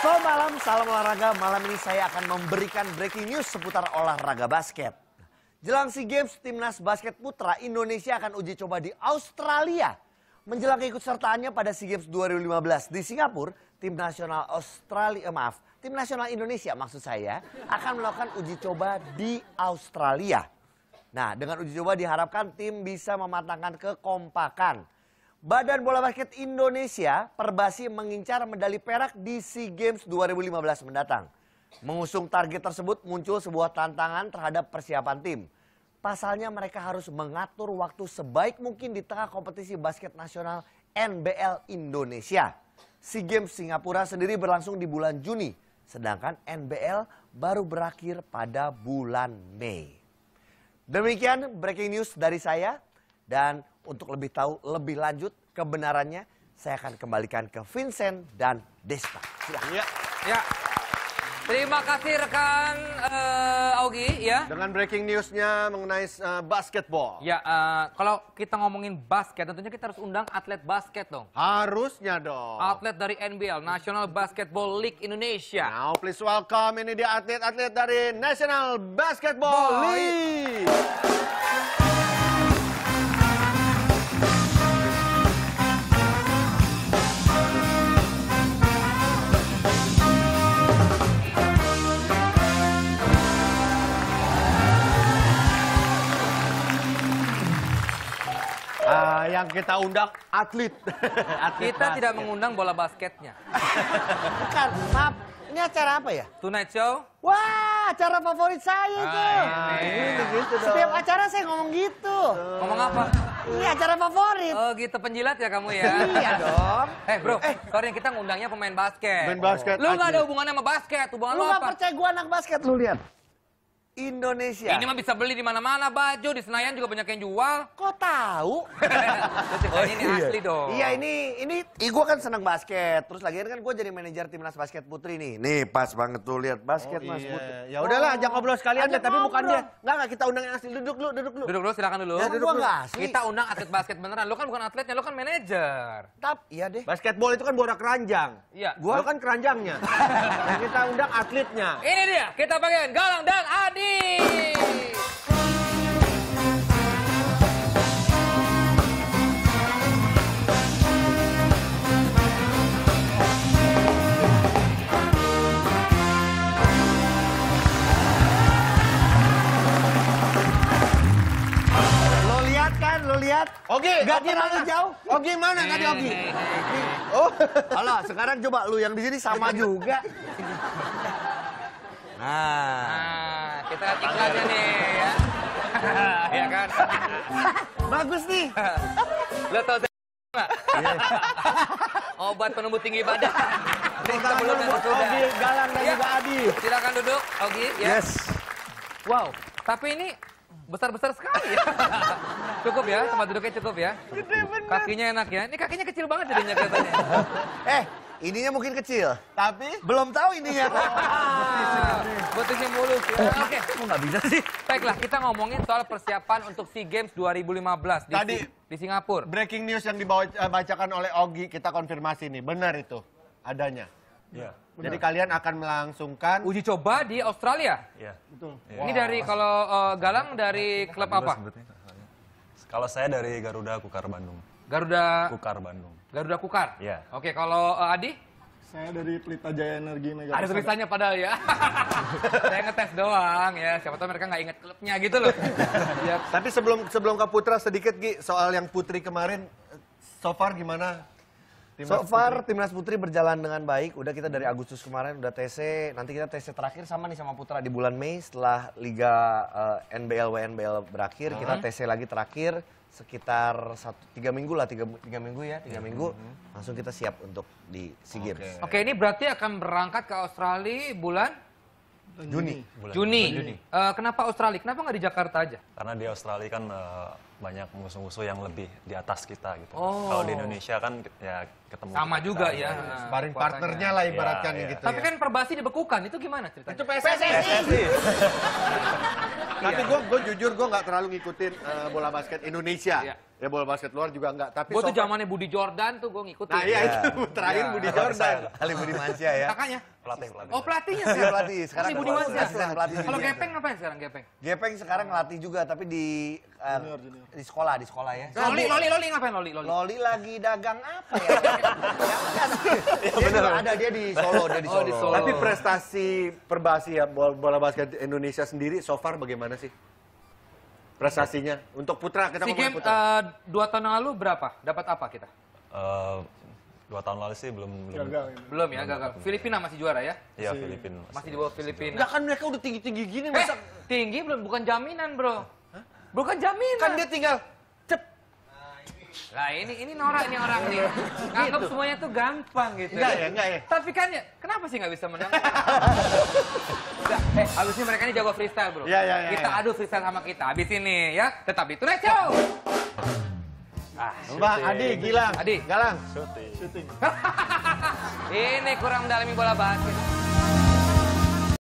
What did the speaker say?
Selamat malam, salam olahraga. Malam ini saya akan memberikan breaking news seputar olahraga basket. Jelang SEA Games, Timnas Basket Putra Indonesia akan uji coba di Australia. Menjelang ikut sertaannya pada SEA Games 2015 di Singapura, tim nasional Australia, eh, maaf, tim nasional Indonesia maksud saya akan melakukan uji coba di Australia. Nah, dengan uji coba diharapkan tim bisa mematangkan kekompakan Badan Bola Basket Indonesia Perbasi mengincar medali perak di SEA Games 2015 mendatang. Mengusung target tersebut muncul sebuah tantangan terhadap persiapan tim. Pasalnya mereka harus mengatur waktu sebaik mungkin di tengah kompetisi basket nasional NBL Indonesia. SEA Games Singapura sendiri berlangsung di bulan Juni, sedangkan NBL baru berakhir pada bulan Mei. Demikian breaking news dari saya dan untuk lebih tahu lebih lanjut kebenarannya, saya akan kembalikan ke Vincent dan Desta. Ya, ya. Terima kasih rekan uh, Augie ya. Dengan breaking newsnya mengenai uh, basketball. Ya, uh, kalau kita ngomongin basket tentunya kita harus undang atlet basket dong. Harusnya dong. Atlet dari NBL, National Basketball League Indonesia. Now please welcome ini dia atlet-atlet dari National Basketball Boy. League. yang kita undang atlet. atlet kita basket. tidak mengundang bola basketnya. Bukan, maaf. Ini acara apa ya? Tonight Show. Wah, acara favorit saya itu. Ah, iya. ini gitu dong. Setiap acara saya ngomong gitu. Ngomong apa? Ini acara favorit. Oh gitu, penjilat ya kamu ya? iya dong. Eh bro, eh. sorry kita ngundangnya pemain basket. Pemain basket. Lu gak ada hubungannya sama basket, hubungan lu, lu apa? Lu gak percaya gue anak basket, lu lihat. Indonesia. Ini mah bisa beli di mana-mana baju, di Senayan juga banyak yang jual. Kok tahu? oh, ini iya. asli dong. Iya, ini ini ih, gua kan senang basket. Terus lagi kan gue jadi manajer timnas basket putri nih. Nih, pas banget tuh lihat basket oh, Mas iya. Putri. Ya udahlah, oh. ajak ngobrol sekalian deh, tapi bukan dia. Enggak, enggak kita undang yang asli. Duduk dulu, duduk dulu. Duduk dulu, silakan dulu. Ya, kan duduk enggak Asli. Kita undang atlet basket beneran. Lu kan bukan atletnya, lu kan manajer. Tap, iya deh. Basketball itu kan bola keranjang. Iya. Gua lo kan keranjangnya. nah, kita undang atletnya. Ini dia, kita panggil Galang dan Adi oke kan, gak terlalu malu jauh. oke mana tadi oke, Oh, Allah, sekarang coba lu yang di sini sama juga. nah. nah lihat iklannya nih ya. ya kan? Bagus nih. Lo tau apa? Iya. Obat penumbuh tinggi badan. Kita belum buat Ogi, Galang dan iya. juga Adi. Silakan duduk, Ogi. Ya. Yes. Wow, tapi ini besar-besar sekali ya. cukup ya, tempat duduknya cukup ya. Gede bener. Kakinya enak ya. Ini kakinya kecil banget jadinya kelihatannya. eh, Ininya mungkin kecil. Tapi? Belum tahu ininya. Betulnya mulu. Oh, Oke. Kok nggak bisa sih? Baiklah, kita ngomongin soal persiapan untuk SEA Games 2015 di, Tadi, di Singapura. Breaking news yang dibacakan eh, oleh Ogi, kita konfirmasi nih. Benar itu adanya. Iya. Jadi kalian akan melangsungkan uji coba di Australia. Iya. Betul. Wow. Iya. Ini dari kalau uh, Galang dari iya, klub apa? Kalau saya dari Garuda Kukar Bandung. Garuda Kukar Bandung. Garuda Kukar. Iya. Oke, kalau uh, Adi? Saya dari Pelita Jaya Energi Mega. Ada tulisannya padahal ya. saya ngetes doang ya. Siapa tahu mereka nggak inget klubnya gitu loh. Tapi sebelum sebelum ke Putra sedikit Gi soal yang Putri kemarin so far gimana so far timnas putri berjalan dengan baik. Udah kita dari Agustus kemarin udah TC. Nanti kita TC terakhir sama nih sama Putra di bulan Mei setelah Liga uh, eh, NBL WNBL berakhir. Hmm. Kita TC lagi terakhir sekitar satu tiga minggu lah tiga, tiga minggu ya tiga hmm. minggu hmm. langsung kita siap untuk di Sea Games. Oke okay. okay, ini berarti akan berangkat ke Australia bulan Juni. Bulan Juni. Bulan Juni. Uh, kenapa Australia? Kenapa nggak di Jakarta aja? Karena di Australia kan uh, banyak musuh-musuh yang lebih di atas kita gitu. Oh. Kalau di Indonesia kan ya ketemu sama kita, juga gitu. ya. Nah, sparring partnernya lah ibaratkan ya, ya. gitu. Tapi ya. kan perbasi dibekukan itu gimana ceritanya? Itu PSSI. PSSI. Iya. Tapi gue jujur gue nggak terlalu ngikutin uh, bola basket Indonesia. Ya. ya bola basket luar juga nggak. Tapi gue tuh zamannya Budi Jordan tuh gue ngikutin. Nah iya, iya. itu terakhir iya. Budi Jordan. Kali Budi Mansia ya. Kakaknya pelatih pelatih oh pelatihnya sih iya, pelatih sekarang Budi pelatih kalau gepeng ngapain sekarang gepeng gepeng sekarang ngelatih juga tapi di eh, di sekolah di sekolah ya loli loli loli ngapain loli loli loli lagi dagang apa ya, iya, ada dia di Solo dia di oh, Solo, tapi prestasi perbasi ya bola, basket Indonesia sendiri so far bagaimana sih prestasinya untuk putra kita si game, putra eh, dua tahun lalu berapa dapat apa kita eh, dua tahun lalu sih belum gagal belum, belum ya belum gagal Filipina masih juara ya iya si. Filipina masih, masih di bawah Filipina nggak kan mereka udah tinggi tinggi gini eh, masa tinggi belum bukan jaminan bro Hah? bukan jaminan kan dia tinggal cep lah ini ini norak nih orang nih anggap gitu. semuanya tuh gampang gitu enggak ya enggak ya, ya tapi kan ya kenapa sih nggak bisa menang nggak, eh, abis ini mereka ini jago freestyle bro. Ya, ya, ya, kita ya. adu freestyle sama kita. Abis ini ya, tetap itu show Ah, Bang Adi, Gilang, Adi, Galang, Shooting. syuting. Ini kurang mendalami bola basket.